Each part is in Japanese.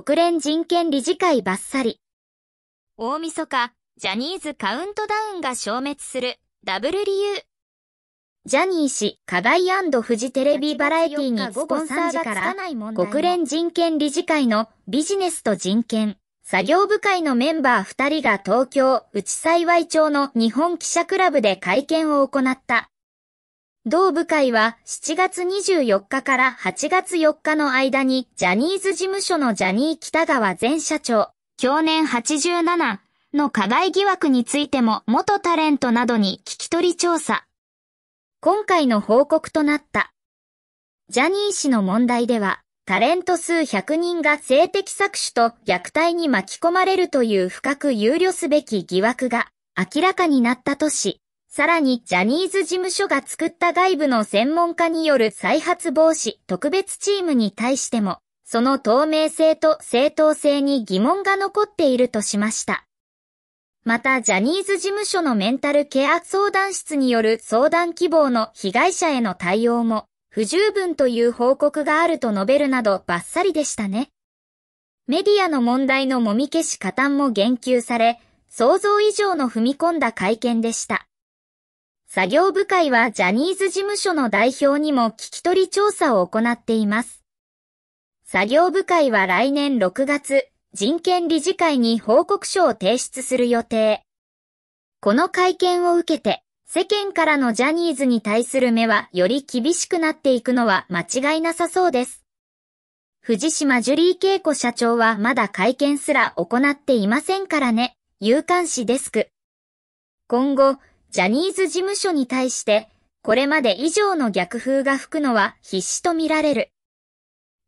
国連人権理事会ばっさり。大晦日、ジャニーズカウントダウンが消滅する、ダブル理由。ジャニー氏、課題フジテレビバラエティにスポンサーから、国連人権理事会のビジネスと人権、作業部会のメンバー2人が東京、内幸町の日本記者クラブで会見を行った。同部会は7月24日から8月4日の間にジャニーズ事務所のジャニー北川前社長、去年87の加害疑惑についても元タレントなどに聞き取り調査。今回の報告となった。ジャニー氏の問題では、タレント数100人が性的搾取と虐待に巻き込まれるという深く憂慮すべき疑惑が明らかになったとし、さらに、ジャニーズ事務所が作った外部の専門家による再発防止特別チームに対しても、その透明性と正当性に疑問が残っているとしました。また、ジャニーズ事務所のメンタルケア相談室による相談希望の被害者への対応も、不十分という報告があると述べるなどバッサリでしたね。メディアの問題のもみ消し加担も言及され、想像以上の踏み込んだ会見でした。作業部会はジャニーズ事務所の代表にも聞き取り調査を行っています。作業部会は来年6月、人権理事会に報告書を提出する予定。この会見を受けて、世間からのジャニーズに対する目はより厳しくなっていくのは間違いなさそうです。藤島ジュリー恵子社長はまだ会見すら行っていませんからね、有刊誌デスク。今後、ジャニーズ事務所に対して、これまで以上の逆風が吹くのは必至とみられる。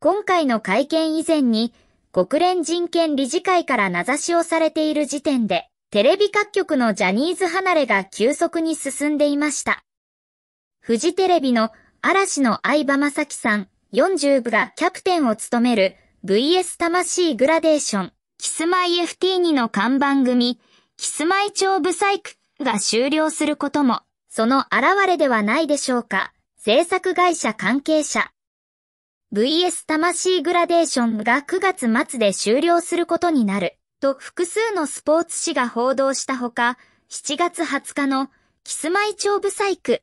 今回の会見以前に、国連人権理事会から名指しをされている時点で、テレビ各局のジャニーズ離れが急速に進んでいました。フジテレビの嵐の相葉正樹さん40部がキャプテンを務める VS 魂グラデーション、キスマイ FT2 の看板組、キスマイ超ブサイクが終了することも、その現れではないでしょうか。制作会社関係者。VS 魂グラデーションが9月末で終了することになる、と複数のスポーツ紙が報道したほか、7月20日のキスマイ超ブサイク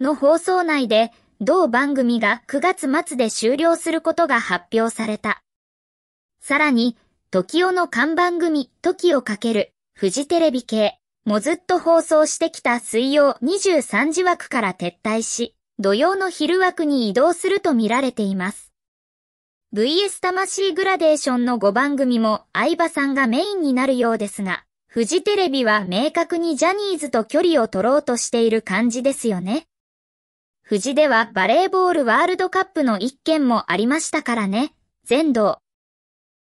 の放送内で、同番組が9月末で終了することが発表された。さらに、時代の看板組、時をかける、フジテレビ系、もずっと放送してきた水曜23時枠から撤退し、土曜の昼枠に移動すると見られています。VS 魂グラデーションの5番組も相葉さんがメインになるようですが、フジテレビは明確にジャニーズと距離を取ろうとしている感じですよね。富士ではバレーボールワールドカップの一件もありましたからね。全道。